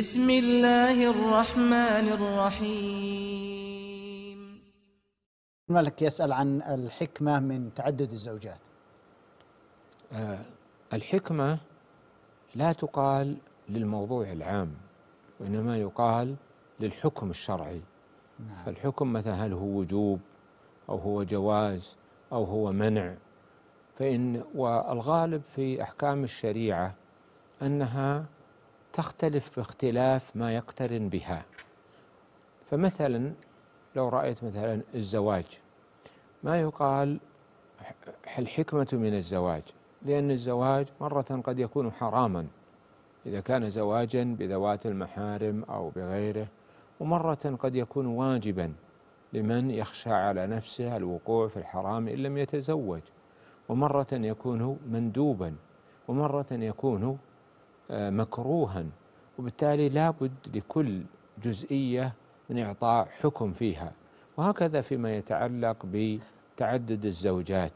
بسم الله الرحمن الرحيم الملك يسأل عن الحكمة من تعدد الزوجات آه الحكمة لا تقال للموضوع العام وإنما يقال للحكم الشرعي نعم. فالحكم مثلا هل هو وجوب أو هو جواز أو هو منع فإن والغالب في أحكام الشريعة أنها تختلف باختلاف ما يقترن بها فمثلا لو رأيت مثلا الزواج ما يقال الحكمة من الزواج لأن الزواج مرة قد يكون حراما إذا كان زواجا بذوات المحارم أو بغيره ومرة قد يكون واجبا لمن يخشى على نفسه الوقوع في الحرام إن لم يتزوج ومرة يكون مندوبا ومرة يكون آه، مكروها وبالتالي لابد لكل جزئية من إعطاء حكم فيها وهكذا فيما يتعلق بتعدد الزوجات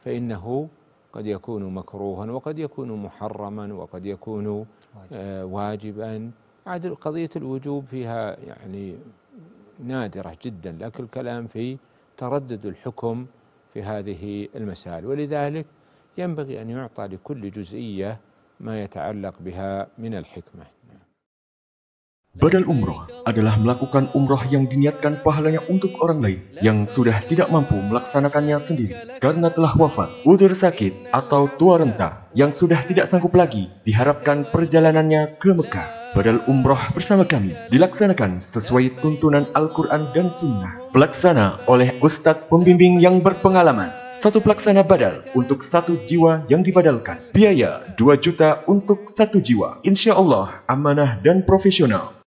فإنه قد يكون مكروها وقد يكون محرما وقد يكون آه واجبا عاد قضية الوجوب فيها يعني نادرة جدا لكن الكلام في تردد الحكم في هذه المسائل ولذلك ينبغي أن يعطى لكل جزئية ما يتعلق بها من الحكمة Badal umroh adalah melakukan umroh yang diniatkan pahalanya untuk orang lain yang sudah tidak mampu melaksanakannya sendiri karena telah wafat, udur sakit, atau tua renta yang sudah tidak sanggup lagi diharapkan perjalanannya ke Mekah. Badal umroh bersama kami dilaksanakan sesuai tuntunan Al-Quran dan Sunnah. Pelaksana oleh Ustadz Pembimbing yang berpengalaman satu pelaksana badal untuk satu jiwa yang dibadalkan. Biaya 2 juta untuk satu jiwa. Insya Allah amanah dan profesional.